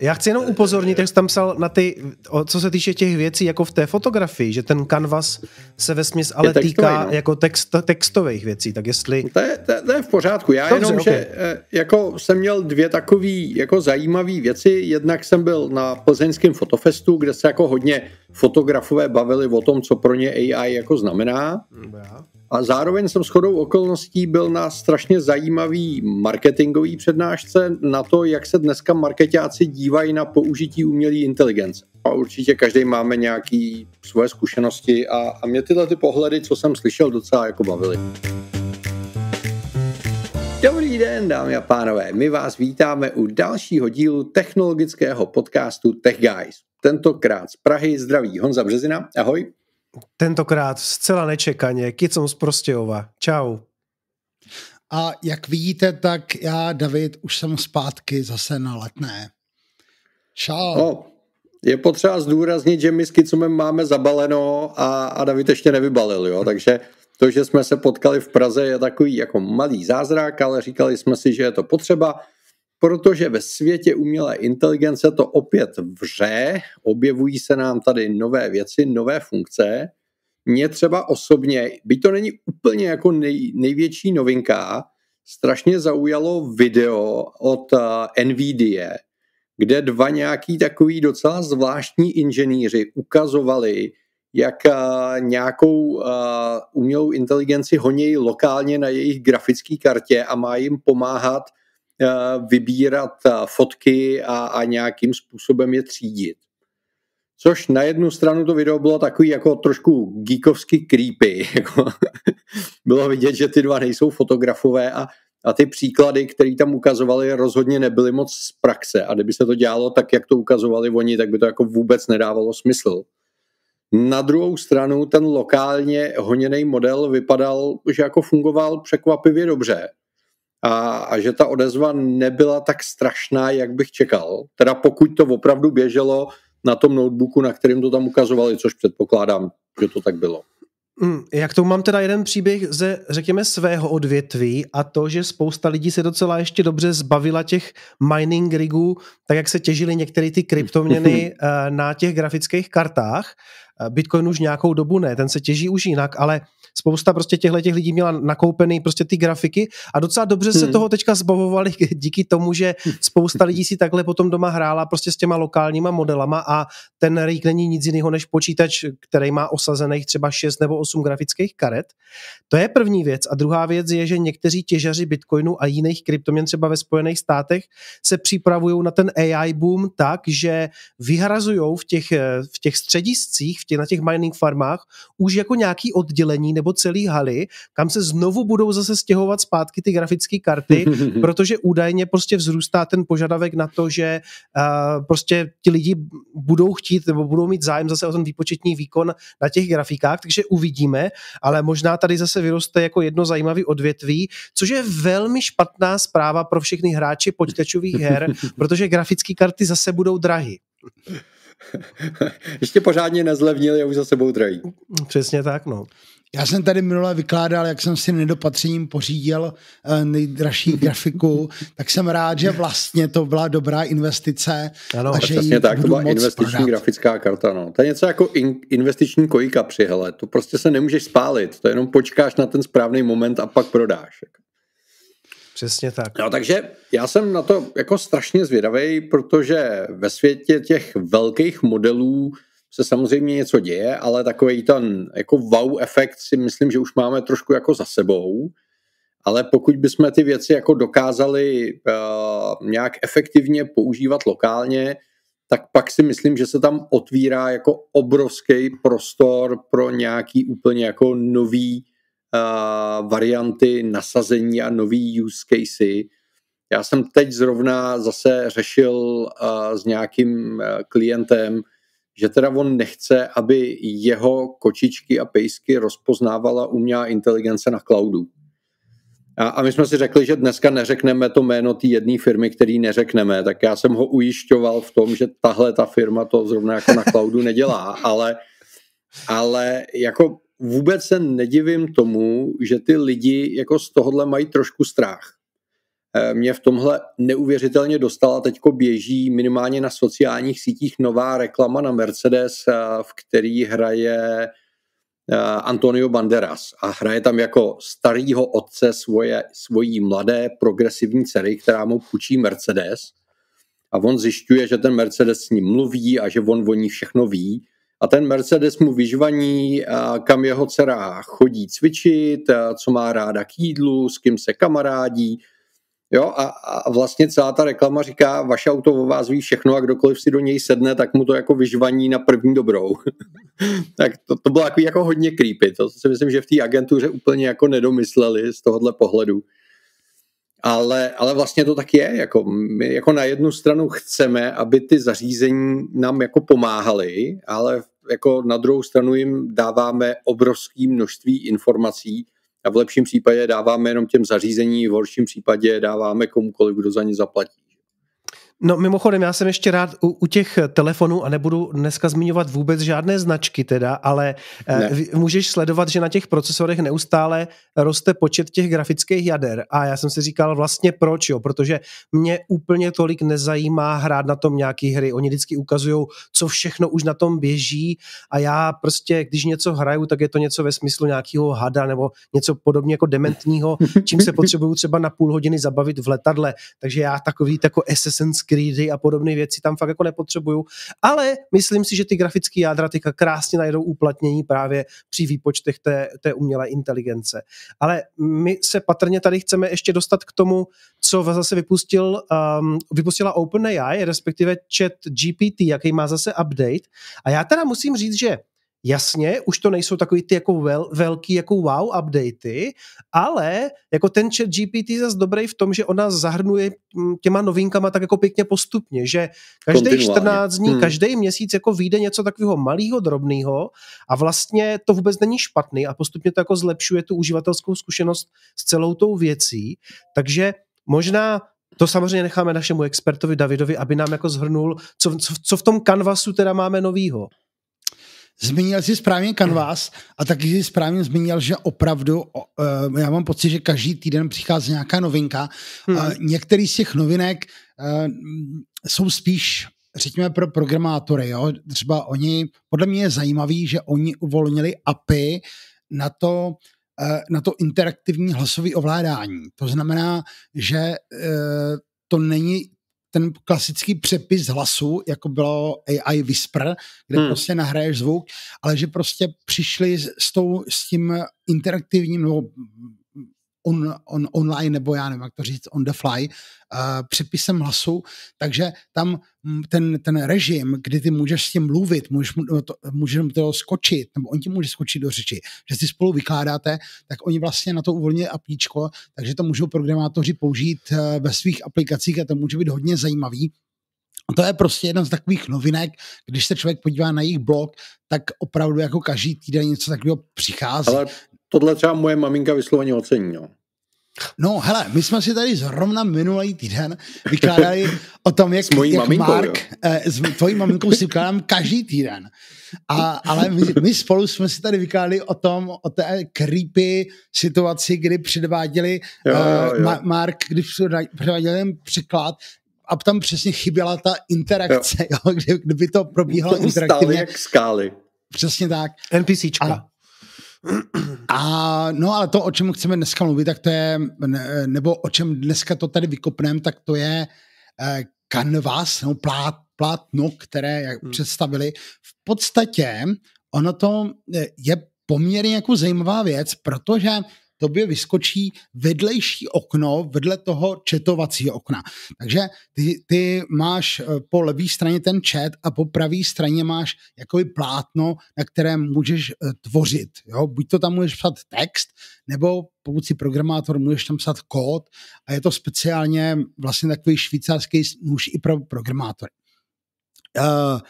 Já chci jenom upozornit, jak jsi tam psal na ty, co se týče těch věcí, jako v té fotografii, že ten kanvas se ve smyslu ale textový, týká no. jako text, textových věcí, tak jestli... No, to je, to, to je v pořádku, já Dobře, jenom, okay. že eh, jako jsem měl dvě takové jako zajímavé věci, jednak jsem byl na plzeňském fotofestu, kde se jako hodně fotografové bavili o tom, co pro ně AI jako znamená. Dobrá. A zároveň jsem shodou okolností byl na strašně zajímavý marketingový přednášce na to, jak se dneska marketáci dívají na použití umělé inteligence. A určitě každý máme nějaké svoje zkušenosti a, a mě tyhle ty pohledy, co jsem slyšel, docela jako bavily. Dobrý den, dámy a pánové. My vás vítáme u dalšího dílu technologického podcastu Tech Guys. Tentokrát z Prahy zdraví Honza Březina. Ahoj. Tentokrát zcela nečekaně. Kicom z Prostějova. Čau. A jak vidíte, tak já, David, už jsem zpátky zase na letné. Čau. No, Je potřeba zdůraznit, že my s Kicumem máme zabaleno a, a David ještě nevybalil, jo? takže to, že jsme se potkali v Praze je takový jako malý zázrak, ale říkali jsme si, že je to potřeba, protože ve světě umělé inteligence to opět vře, objevují se nám tady nové věci, nové funkce. Mně třeba osobně, by to není úplně jako nej, největší novinka, strašně zaujalo video od uh, NVIDIA, kde dva nějaký takový docela zvláštní inženýři ukazovali, jak eh, nějakou eh, umělou inteligenci honějí lokálně na jejich grafické kartě a má jim pomáhat Eh, vybírat eh, fotky a, a nějakým způsobem je třídit. Což na jednu stranu to video bylo takový jako trošku geekovsky creepy. Jako bylo vidět, že ty dva nejsou fotografové a, a ty příklady, které tam ukazovali, rozhodně nebyly moc z praxe. A kdyby se to dělalo tak, jak to ukazovali oni, tak by to jako vůbec nedávalo smysl. Na druhou stranu ten lokálně honěný model vypadal, že jako fungoval překvapivě dobře a, a že ta odezva nebyla tak strašná, jak bych čekal. Teda pokud to opravdu běželo na tom notebooku, na kterém to tam ukazovali, což předpokládám, že to tak bylo. Hmm, jak k tomu mám teda jeden příběh ze, řekněme, svého odvětví a to, že spousta lidí se docela ještě dobře zbavila těch mining rigů, tak jak se těžily některé ty kryptoměny eh, na těch grafických kartách. Eh, Bitcoin už nějakou dobu ne, ten se těží už jinak, ale spousta prostě těchto těch lidí měla nakoupený prostě ty grafiky a docela dobře hmm. se toho teďka zbavovali díky tomu, že spousta lidí si takhle potom doma hrála prostě s těma lokálníma modelama a ten rake není nic jiného než počítač, který má osazených třeba 6 nebo 8 grafických karet. To je první věc. A druhá věc je, že někteří těžaři Bitcoinu a jiných kryptoměn třeba ve Spojených státech se připravují na ten AI boom tak, že vyhrazují v těch, v těch střediscích, v těch, na těch mining farmách už jako nějaký oddělení nebo celý haly, kam se znovu budou zase stěhovat zpátky ty grafické karty, protože údajně prostě vzrůstá ten požadavek na to, že uh, prostě ti lidi budou chtít nebo budou mít zájem zase o ten výpočetní výkon na těch grafikách, takže uvidíme, ale možná tady zase vyroste jako jedno zajímavé odvětví, což je velmi špatná zpráva pro všechny hráče počítačových her, protože grafické karty zase budou drahy. Ještě pořádně nezlevnil, je už za sebou drahý. Přesně tak, no. Já jsem tady minule vykládal, jak jsem si nedopatřením pořídil eh, nejdražší grafiku, tak jsem rád, že vlastně to byla dobrá investice. Ano, a že přesně tak, to byla investiční prodat. grafická karta. No. To je něco jako in, investiční kojka při hele. To prostě se nemůžeš spálit, to jenom počkáš na ten správný moment a pak prodáš. Přesně tak. No takže já jsem na to jako strašně zvědavý, protože ve světě těch velkých modelů se samozřejmě něco děje, ale takový ten jako wow efekt si myslím, že už máme trošku jako za sebou. Ale pokud bychom ty věci jako dokázali uh, nějak efektivně používat lokálně, tak pak si myslím, že se tam otvírá jako obrovský prostor pro nějaký úplně jako nový Eh, varianty nasazení a nový use casey. Já jsem teď zrovna zase řešil eh, s nějakým eh, klientem, že teda on nechce, aby jeho kočičky a pejsky rozpoznávala umělá inteligence na cloudu. A, a my jsme si řekli, že dneska neřekneme to jméno té jedné firmy, který neřekneme, tak já jsem ho ujišťoval v tom, že tahle ta firma to zrovna jako na cloudu nedělá, ale, ale jako vůbec se nedivím tomu, že ty lidi jako z tohohle mají trošku strach. Eh, mě v tomhle neuvěřitelně dostala, teďko běží minimálně na sociálních sítích nová reklama na Mercedes, eh, v který hraje eh, Antonio Banderas a hraje tam jako starýho otce svoje, svojí mladé progresivní dcery, která mu půjčí Mercedes a on zjišťuje, že ten Mercedes s ním mluví a že on o ní všechno ví a ten Mercedes mu vyžvaní, kam jeho dcera chodí cvičit, co má ráda k jídlu, s kým se kamarádí. Jo, a, a vlastně celá ta reklama říká, vaše auto o vás ví všechno a kdokoliv si do něj sedne, tak mu to jako vyžvaní na první dobrou. tak to, to bylo jako, hodně creepy. To si myslím, že v té agentuře úplně jako nedomysleli z tohohle pohledu. Ale, ale vlastně to tak je. Jako my jako na jednu stranu chceme, aby ty zařízení nám jako pomáhaly, ale jako na druhou stranu jim dáváme obrovské množství informací a v lepším případě dáváme jenom těm zařízení, v horším případě dáváme komukoliv, kdo za ně zaplatí. No mimochodem, já jsem ještě rád u, u těch telefonů a nebudu dneska zmiňovat vůbec žádné značky teda, ale eh, ne. můžeš sledovat, že na těch procesorech neustále roste počet těch grafických jader a já jsem si říkal vlastně proč, jo, protože mě úplně tolik nezajímá hrát na tom nějaký hry, oni vždycky ukazují, co všechno už na tom běží a já prostě, když něco hraju, tak je to něco ve smyslu nějakého hada nebo něco podobně jako dementního, čím se potřebuju třeba na půl hodiny zabavit v letadle, takže já takový jako SSN gridy a podobné věci tam fakt jako nepotřebuju, ale myslím si, že ty grafické jádra teďka krásně najdou uplatnění právě při výpočtech té, té umělé inteligence. Ale my se patrně tady chceme ještě dostat k tomu, co zase vypustil, um, vypustila OpenAI, respektive chat GPT, jaký má zase update. A já teda musím říct, že Jasně, už to nejsou takový ty jako vel, velký jako wow updaty, ale jako ten chat GPT zase dobrý v tom, že ona zahrnuje mm, těma novinkama tak jako pěkně postupně, že každý 14 dní, hmm. každý měsíc jako vyjde něco takového malého, drobného a vlastně to vůbec není špatný a postupně to jako zlepšuje tu uživatelskou zkušenost s celou tou věcí, takže možná to samozřejmě necháme našemu expertovi Davidovi, aby nám jako zhrnul, co, co, co v tom kanvasu teda máme novýho. Zmínil jsi správně kanvas a taky jsi správně zmínil, že opravdu, eh, já mám pocit, že každý týden přichází nějaká novinka. Hmm. Eh, některý z těch novinek eh, jsou spíš řekněme pro programátory, jo? třeba oni, podle mě je zajímavý, že oni uvolnili API na to, na to interaktivní hlasové ovládání. To znamená, že to není ten klasický přepis hlasu, jako bylo AI Whisper, kde hmm. prostě nahraješ zvuk, ale že prostě přišli s, s, tou, s tím interaktivním, nebo on, on, online, nebo já nevím, jak to říct, on the fly, uh, eh, přepisem hlasu, takže tam ten, ten režim, kdy ty můžeš s tím mluvit, můžeš, to, můžeš to skočit, nebo on ti může skočit do řeči, že si spolu vykládáte, tak oni vlastně na to uvolní apíčko, takže to můžou programátoři použít uh, ve svých aplikacích a to může být hodně zajímavý. A to je prostě jedna z takových novinek, když se člověk podívá na jejich blog, tak opravdu jako každý týden něco takového přichází. Ale tohle třeba moje maminka vysloveně ocení. No. No, hele, my jsme si tady zrovna minulý týden vykládali o tom, jak, s mojí jak maminkou, Mark, jo. Eh, s tvojí maminkou si vykládám každý týden. A, ale my, my spolu jsme si tady vykládali o tom, o té creepy situaci, kdy předváděli jo, eh, jo, jo. Ma, Mark, kdy předváděli ten překlad a tam přesně chyběla ta interakce, jo. Jo, kdy, kdyby to probíhalo interaktivně. jak skály. Přesně tak. NPCčka. A, a no ale to, o čem chceme dneska mluvit, tak to je, nebo o čem dneska to tady vykopneme, tak to je eh, kanvas, no plát, plátno, které jak hmm. představili. V podstatě ono to eh, je poměrně jako zajímavá věc, protože tobě vyskočí vedlejší okno vedle toho četovacího okna. Takže ty, ty máš eh, po levé straně ten chat a po pravé straně máš jakoby plátno, na kterém můžeš eh, tvořit. Jo? Buď to tam můžeš psát text, nebo pokud si programátor, můžeš tam psát kód a je to speciálně vlastně takový švýcarský nůž i pro programátory. Uh,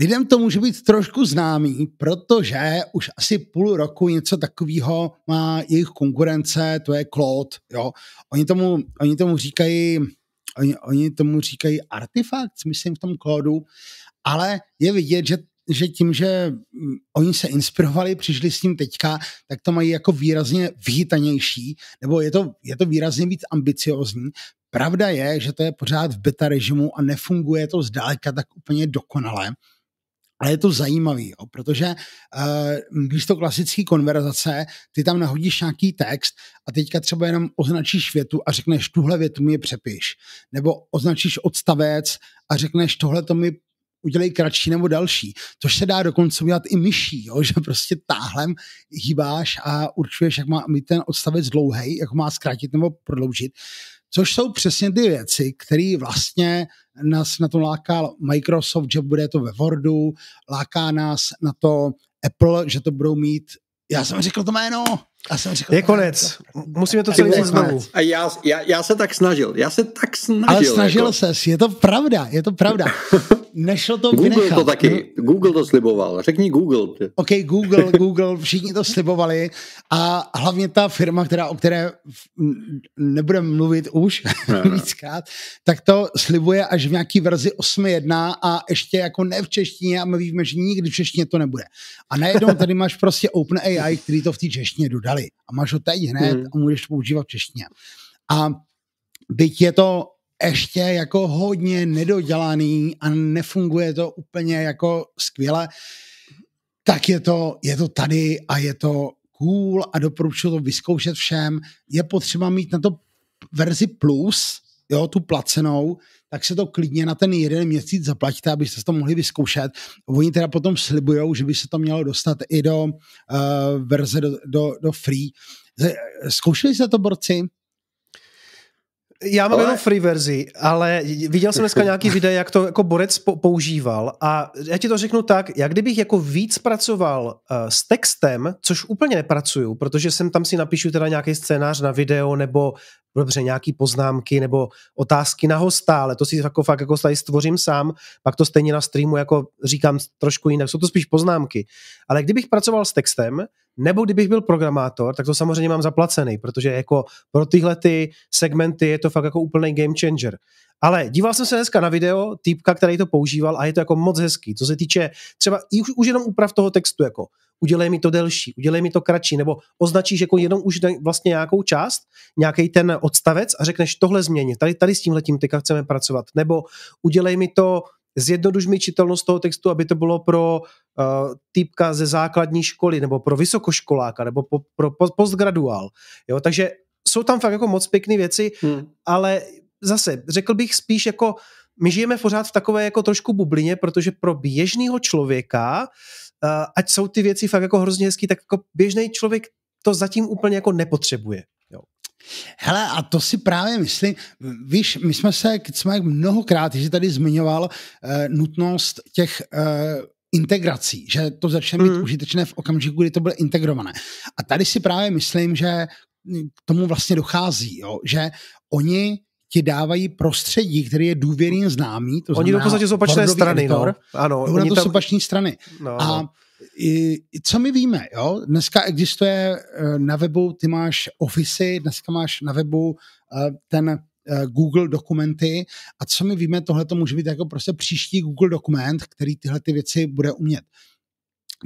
Lidem to může být trošku známý, protože už asi půl roku něco takového má jejich konkurence, to je Claude. Jo. Oni, tomu, oni tomu říkají oni, oni tomu říkají artefakt, myslím v tom Claude, ale je vidět, že že tím, že mm, oni se inspirovali, přišli s tím teďka, tak to mají jako výrazně vyhytanější, nebo je to, je to výrazně víc ambiciozní. Pravda je, že to je pořád v beta režimu a nefunguje to zdaleka tak úplně dokonale. Ale je to zajímavý, jo, protože uh, to klasický konverzace ty tam nahodíš nějaký text a teďka třeba jenom označíš větu a řekneš tuhle větu mi přepiš. Nebo označíš odstavec a řekneš tohle to mi udělej kratší nebo další. Což se dá dokonce udělat i myší, jo? že prostě táhlem hýbáš a určuješ, jak má mít ten odstavec dlouhý, jak má zkrátit nebo prodloužit což jsou přesně ty věci, které vlastně nás na to láká Microsoft, že bude to ve Wordu, láká nás na to Apple, že to budou mít, já jsem řekl to jméno, a jsem říkal, je no, konec. Musíme to celé znovu. A já, já, já, se tak snažil. Já se tak snažil. Ale snažil jako. ses. Je to pravda. Je to pravda. Nešlo to Google vynechat. to taky. No. Google to sliboval. Řekni Google. OK, Google, Google, všichni to slibovali. A hlavně ta firma, která, o které nebudeme mluvit už ne. No, víckrát, tak to slibuje až v nějaký verzi 8.1 a ještě jako ne v češtině a my víme, že nikdy v češtině to nebude. A najednou tady máš prostě OpenAI, který to v té češtině dodal dali a máš ho teď hned hmm. a můžeš používat v češtině. A byť je to ještě jako hodně nedodělaný a nefunguje to úplně jako skvěle, tak je to, je to tady a je to cool a doporučuji to vyzkoušet všem. Je potřeba mít na to verzi plus, jo, tu placenou, tak se to klidně na ten jeden měsíc zaplatíte, abyste to mohli vyzkoušet. Oni teda potom slibují, že by se to mělo dostat i do uh, verze do, do, do free. Zkoušeli jste to, borci? Já mám ale... jenom free verzi, ale viděl jsem dneska nějaký video, jak to jako Borec používal a já ti to řeknu tak, jak kdybych jako víc pracoval uh, s textem, což úplně nepracuju, protože jsem tam si napíšu teda nějaký scénář na video nebo dobře, nějaký poznámky nebo otázky na hosta, ale to si jako fakt jako tady stvořím sám, pak to stejně na streamu jako říkám trošku jinak, jsou to spíš poznámky. Ale kdybych pracoval s textem, nebo kdybych byl programátor, tak to samozřejmě mám zaplacený, protože jako pro tyhle ty segmenty je to fakt jako úplný game changer. Ale díval jsem se dneska na video týpka, který to používal a je to jako moc hezký. Co se týče třeba už, už jenom úprav toho textu, jako udělej mi to delší, udělej mi to kratší, nebo označíš jako jenom už vlastně nějakou část, nějaký ten odstavec a řekneš tohle změně, tady, tady s tímhle tím teďka chceme pracovat, nebo udělej mi to zjednoduš mi čitelnost toho textu, aby to bylo pro uh, eh, typka ze základní školy nebo pro vysokoškoláka nebo po, pro postgraduál. Jo, takže jsou tam fakt jako moc pěkné věci, hmm. ale zase řekl bych spíš jako my žijeme pořád v takové jako trošku bublině, protože pro běžného člověka, eh, ať jsou ty věci fakt jako hrozně hezký, tak jako běžný člověk to zatím úplně jako nepotřebuje. Hele, a to si právě myslím, víš, my jsme se, když jsme mnohokrát, když tady zmiňoval uh, nutnost těch uh, integrací, že to začne být mm. užitečné v okamžiku, kdy to bude integrované. A tady si právě myslím, že k tomu vlastně dochází, jo? že oni ti dávají prostředí, které je důvěrně známý. To oni jdou v podstatě z opačné strany. No. Editor, no. Ano, jdou na to tam... z opačné strany. No. A no i, co my víme, jo? Dneska existuje eh, na webu, ty máš ofisy, dneska máš na webu eh, ten eh, Google dokumenty a co my víme, tohle to může být jako prostě příští Google dokument, který tyhle ty věci bude umět.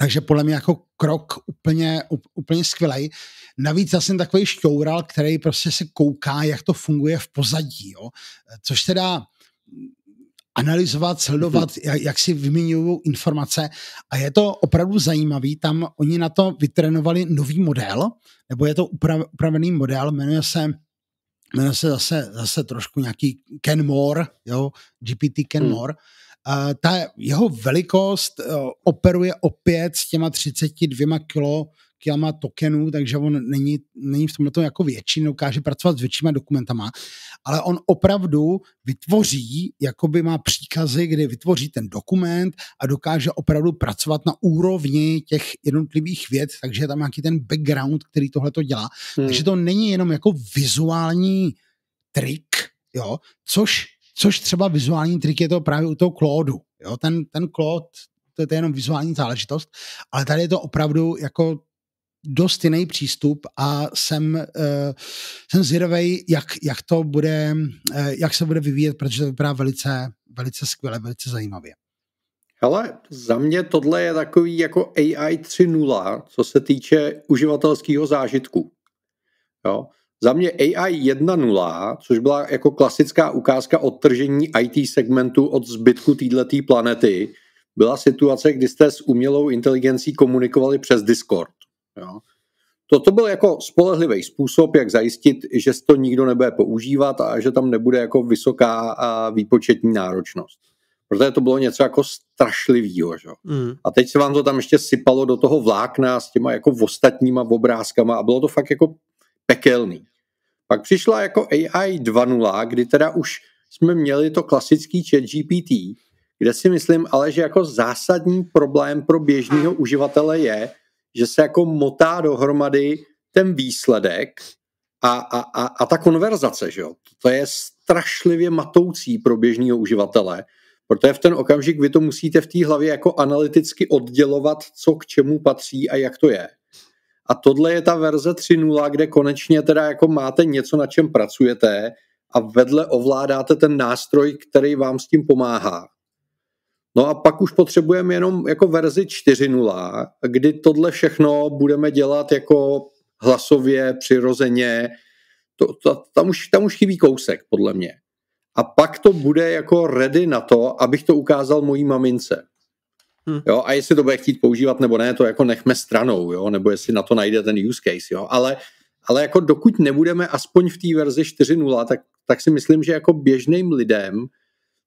Takže podle mě jako krok úplně, úplně skvělý. Navíc já jsem takový šťoural, který prostě se kouká, jak to funguje v pozadí, jo? což teda analyzovat, sledovat, mhm. jak, jak si vyměňují informace a je to opravdu zajímavý, tam oni na to vytrénovali nový model, nebo je to upra- upravený model, jmenuje se jmenuje se zase, zase trošku nějaký Kenmore, jo, GPT Kenmore, mhm. hmm. Uh, ta jeho velikost uh, operuje opět s těma 32 kilo kilama tokenů, takže on není, není v tomhle to jako větší, dokáže pracovat s většíma dokumentama, ale on opravdu vytvoří, jakoby má příkazy, kdy vytvoří ten dokument a dokáže opravdu pracovat na úrovni těch jednotlivých věd, takže je tam nějaký ten background, který tohle to dělá. Hmm. Takže to není jenom jako vizuální trik, jo, což, což třeba vizuální trik je to právě u toho klódu. jo, ten, ten klód, to je, to je jenom vizuální záležitost, ale tady je to opravdu jako dost jiný přístup a jsem, uh, jsem zvědavý, jak, jak to bude, uh, jak se bude vyvíjet, protože to vypadá velice, velice skvěle, velice zajímavě. Ale za mě tohle je takový jako AI 3.0, co se týče uživatelského zážitku. Jo? Za mě AI 1.0, což byla jako klasická ukázka odtržení IT segmentu od zbytku této planety, byla situace, kdy jste s umělou inteligencí komunikovali přes Discord. Jo. Toto byl jako spolehlivý způsob, jak zajistit, že to nikdo nebude používat a že tam nebude jako vysoká výpočetní náročnost. Protože to bylo něco jako strašlivýho. Že? Mm. A teď se vám to tam ještě sypalo do toho vlákna s těma jako ostatníma obrázkama a bylo to fakt jako pekelný. Pak přišla jako AI 2.0, kdy teda už jsme měli to klasický chat GPT, kde si myslím ale, že jako zásadní problém pro běžného uživatele je, že se jako motá dohromady ten výsledek a, a, a, a ta konverzace, že jo? To je strašlivě matoucí pro běžného uživatele, protože v ten okamžik vy to musíte v té hlavě jako analyticky oddělovat, co k čemu patří a jak to je. A tohle je ta verze 3.0, kde konečně teda jako máte něco, na čem pracujete a vedle ovládáte ten nástroj, který vám s tím pomáhá. No a pak už potřebujeme jenom jako verzi 4.0, kdy tohle všechno budeme dělat jako hlasově, přirozeně. To, to, tam, už, tam už chybí kousek, podle mě. A pak to bude jako ready na to, abych to ukázal mojí mamince. Hmm. Jo, a jestli to bude chtít používat nebo ne, to jako nechme stranou, jo, nebo jestli na to najde ten use case, jo, ale, ale jako dokud nebudeme aspoň v té verzi 4.0, tak, tak si myslím, že jako běžným lidem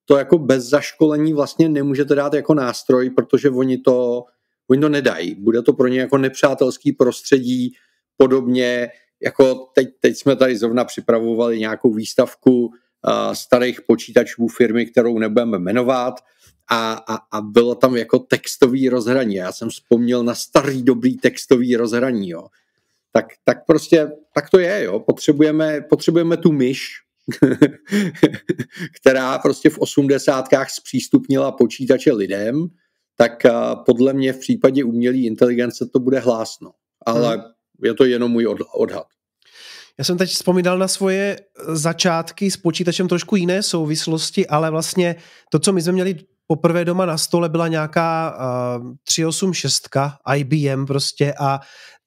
to jako bez zaškolení vlastně nemůžete dát jako nástroj, protože oni to, oni to nedají. Bude to pro ně jako nepřátelský prostředí, podobně jako teď, teď jsme tady zrovna připravovali nějakou výstavku uh, starých počítačů firmy, kterou nebudeme jmenovat, a, a, a bylo tam jako textový rozhraní. Já jsem vzpomněl na starý dobrý textový rozhraní, jo. Tak, tak prostě, tak to je, jo. Potřebujeme, potřebujeme tu myš, která prostě v osmdesátkách zpřístupnila počítače lidem, tak eh, podle mě v případě umělé inteligence to bude hlásno. Ale hmm. je to jenom můj odhad. Já jsem teď vzpomínal na svoje eh, začátky s počítačem trošku jiné souvislosti, ale vlastně to, co my jsme měli poprvé doma na stole, byla nějaká uh, 386 IBM prostě a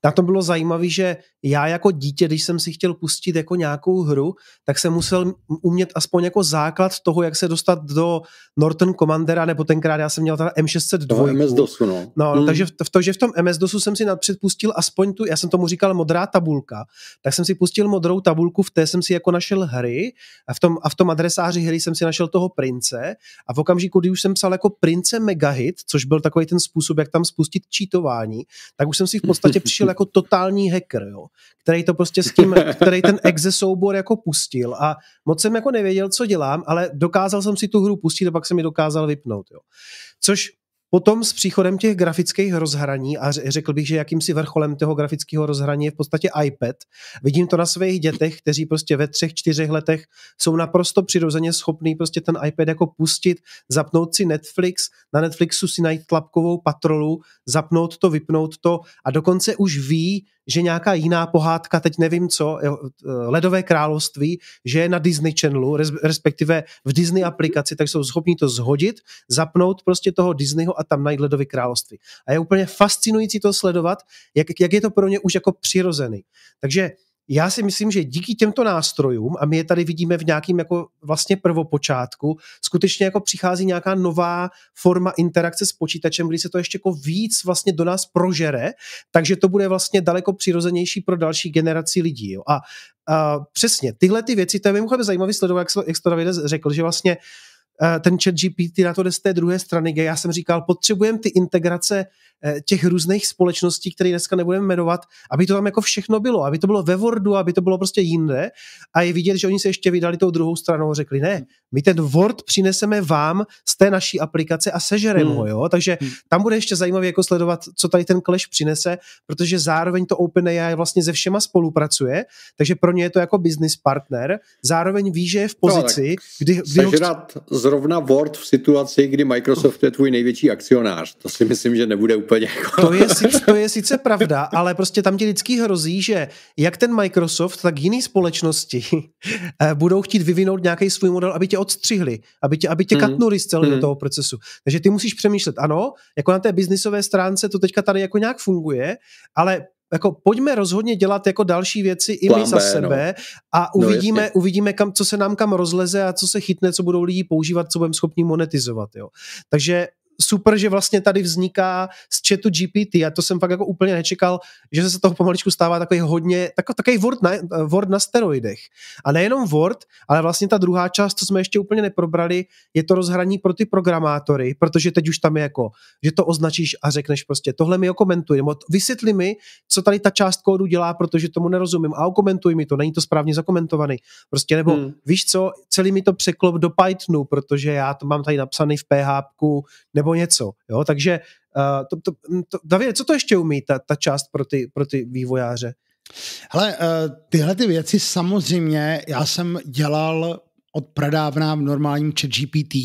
na tom bylo zajímavé, že já jako dítě, když jsem si chtěl pustit jako nějakou hru, tak jsem musel umět aspoň jako základ toho, jak se dostat do Norton Commandera, nebo tenkrát já jsem měl teda M602. No, MS DOSu, no. no. no hmm. takže v, v to, že v tom MS DOSu jsem si nadpředpustil pustil aspoň tu, já jsem tomu říkal modrá tabulka, tak jsem si pustil modrou tabulku, v té jsem si jako našel hry a v tom, a v tom adresáři hry jsem si našel toho prince a v okamžiku, kdy už jsem psal jako prince megahit, což byl takový ten způsob, jak tam spustit čítování, tak už jsem si v podstatě přišel byl jako totální hacker, jo, který to prostě s tím, který ten exe soubor jako pustil a moc jsem jako nevěděl, co dělám, ale dokázal jsem si tu hru pustit a pak jsem ji dokázal vypnout, jo. Což Potom s příchodem těch grafických rozhraní, a řekl bych, že jakýmsi vrcholem toho grafického rozhraní je v podstatě iPad. Vidím to na svých dětech, kteří prostě ve třech, čtyřech letech jsou naprosto přirozeně schopní prostě ten iPad jako pustit, zapnout si Netflix, na Netflixu si najít tlapkovou patrolu, zapnout to, vypnout to a dokonce už ví, že nějaká jiná pohádka, teď nevím co, eh, Ledové království, že je na Disney Channelu, respektive v Disney aplikaci, tak jsou schopni to zhodit, zapnout prostě toho Disneyho a tam najít Ledové království. A je úplně fascinující to sledovat, jak, jak je to pro ně už jako přirozený. Takže já si myslím, že díky těmto nástrojům, a my je tady vidíme v nějakém jako vlastně prvopočátku, skutečně jako přichází nějaká nová forma interakce s počítačem, kdy se to ještě jako víc vlastně do nás prožere, takže to bude vlastně daleko přirozenější pro další generaci lidí. Jo. A, a přesně, tyhle ty věci, to je mimochodem zajímavý sledovat, jak, jak to David řekl, že vlastně uh, Eh, ten chat GPT na to jde z té druhé strany, kde já jsem říkal, potřebujeme ty integrace eh, těch různých společností, které dneska nebudeme jmenovat, aby to tam jako všechno bylo, aby to bylo ve Wordu, aby to bylo prostě jinde a je vidět, že oni se ještě vydali tou druhou stranou a řekli, ne, my ten Word přineseme vám z té naší aplikace a sežereme hmm. ho, jo, takže hmm. tam bude ještě zajímavé jako sledovat, co tady ten clash přinese, protože zároveň to OpenAI vlastně se všema spolupracuje, takže pro ně je to jako business partner, zároveň ví, že je v no, pozici, no, kdy, kdy ho... z zrovna Word v situaci, kdy Microsoft je tvůj největší akcionář. To si myslím, že nebude úplně jako... To je, to je sice pravda, ale prostě tam ti vždycky hrozí, že jak ten Microsoft, tak jiné společnosti eh, budou chtít vyvinout nějaký svůj model, aby tě odstřihli, aby tě, aby tě mm. katnuli z celého mm. toho procesu. Takže ty musíš přemýšlet, ano, jako na té biznisové stránce to teďka tady jako nějak funguje, ale jako pojďme rozhodně dělat jako další věci i Plan my za B, no. sebe no. a uvidíme, no, uvidíme kam, co se nám kam rozleze a co se chytne, co budou lidi používat, co budeme schopni monetizovat. Jo. Takže super, že vlastně tady vzniká z chatu GPT a to jsem fakt jako úplně nečekal, že se toho pomaličku stává takový hodně, tak, takový Word na, Word na steroidech. A nejenom Word, ale vlastně ta druhá část, co jsme ještě úplně neprobrali, je to rozhraní pro ty programátory, protože teď už tam je jako, že to označíš a řekneš prostě, tohle mi okomentuj, nebo vysvětli mi, co tady ta část kódu dělá, protože tomu nerozumím a okomentuj mi to, není to správně zakomentovaný. Prostě nebo hmm. víš co, celý mi to překlop do Pythonu, protože já to mám tady napsaný v PHP, nebo nebo něco. Jo? Takže uh, to, to, to, David, co to ještě umí ta, ta část pro ty, pro ty vývojáře? Hele, uh, tyhle ty věci samozřejmě, já jsem dělal od pradávna v normálním chat GPT,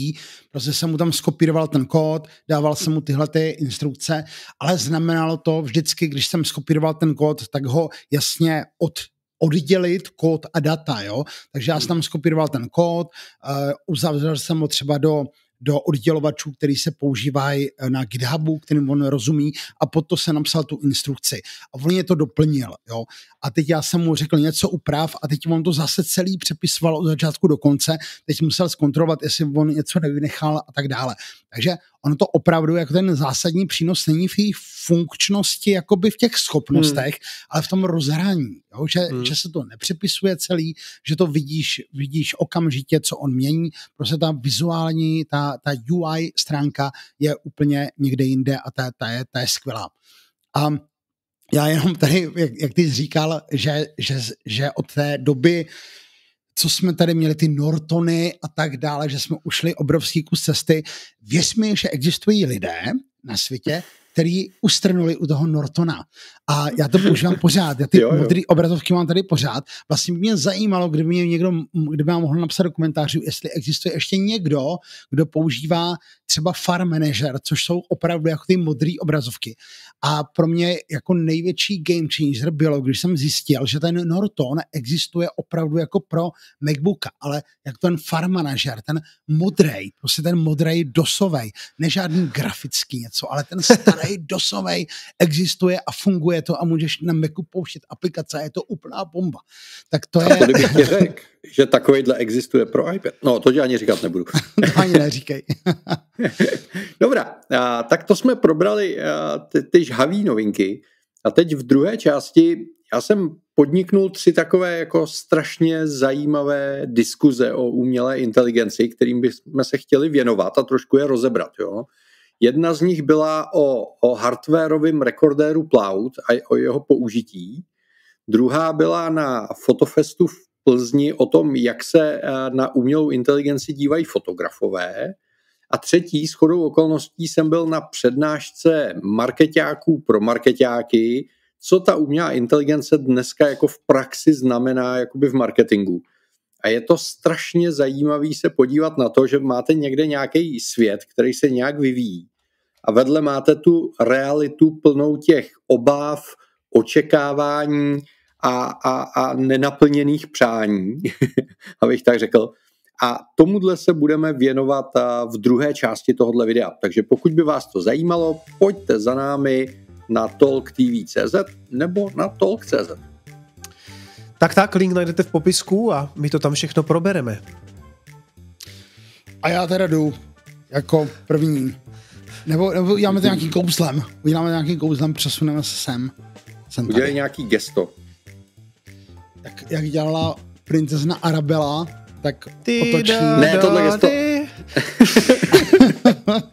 prostě jsem mu tam skopíroval ten kód, dával jsem mu tyhle ty instrukce, ale znamenalo to vždycky, když jsem skopíroval ten kód, tak ho jasně od oddělit kód a data, jo. Takže já jsem tam skopíroval ten kód, uh, uzavřel jsem ho třeba do do oddělovačů, který se používají eh, na GitHubu, kterým on rozumí a pod to se napsal tu instrukci. A on je to doplnil. Jo? A teď já jsem mu řekl něco uprav a teď on to zase celý přepisoval od začátku do konce. Teď musel zkontrolovat, jestli on něco nevynechal a tak dále. Takže ono to opravdu, jako ten zásadní přínos není v jejich funkčnosti, jakoby v těch schopnostech, hmm. ale v tom rozhraní, jo? Že, hmm. že se to nepřepisuje celý, že to vidíš, vidíš okamžitě, co on mění, prostě ta vizuální, ta, ta UI stránka je úplně někde jinde a ta, ta, je, ta je skvělá. A já jenom tady, jak, jak ty jsi říkal, že, že, že od té doby co jsme tady měli, ty Nortony a tak dále, že jsme ušli obrovský kus cesty. Věř mi, že existují lidé na světě, který ustrnuli u toho Nortona. A já to používám pořád, já ty jo, jo. modré obrazovky mám tady pořád. Vlastně mě zajímalo, kdyby mě někdo, kdyby vám mohl napsat do komentářů, jestli existuje ještě někdo, kdo používá třeba Farm Manager, což jsou opravdu jako ty modré obrazovky. A pro mě jako největší game changer bylo, když jsem zjistil, že ten Norton existuje opravdu jako pro MacBooka, ale jak ten farm manager, ten modrej, prostě ten modrej dosovej, nežádný grafický něco, ale ten starý dosovej existuje a funguje to a můžeš na Macu pouštět aplikace a je to úplná bomba. Tak to je... A to kdybych ti že takovýhle existuje pro iPad. No, to tě ani říkat nebudu. to ani neříkej. Dobrá, a, tak to jsme probrali a, ty, ty žhavý novinky. A teď v druhé části já jsem podniknul tři takové jako strašně zajímavé diskuze o umělé inteligenci, kterým bychom se chtěli věnovat a trošku je rozebrat. Jo? Jedna z nich byla o, o hardwareovém rekordéru Plaut a o jeho použití. Druhá byla na Fotofestu v Plzni o tom, jak se eh, na umělou inteligenci dívají fotografové. A třetí, shodou okolností jsem byl na přednášce marketáků pro marketáky, co ta umělá inteligence dneska jako v praxi znamená jakoby v marketingu. A je to strašně zajímavý se podívat na to, že máte někde nějaký svět, který se nějak vyvíjí. A vedle máte tu realitu plnou těch obáv, očekávání a, a, a nenaplněných přání, abych tak řekl. A tomuhle se budeme věnovat eh, v druhé části tohoto videa. Takže pokud by vás to zajímalo, pojďte za námi na talktv.cz nebo na talk.cz. Tak tak, link najdete v popisku a my to tam všechno probereme. A já teda jdu jako první. Nebo, nebo uděláme to nějakým kouzlem. Uděláme to nějakým kouzlem, přesuneme se sem. sem Udělej nějaký gesto. Jak, jak dělala princezna Arabela? tak otočí. Ne, tohle gesto.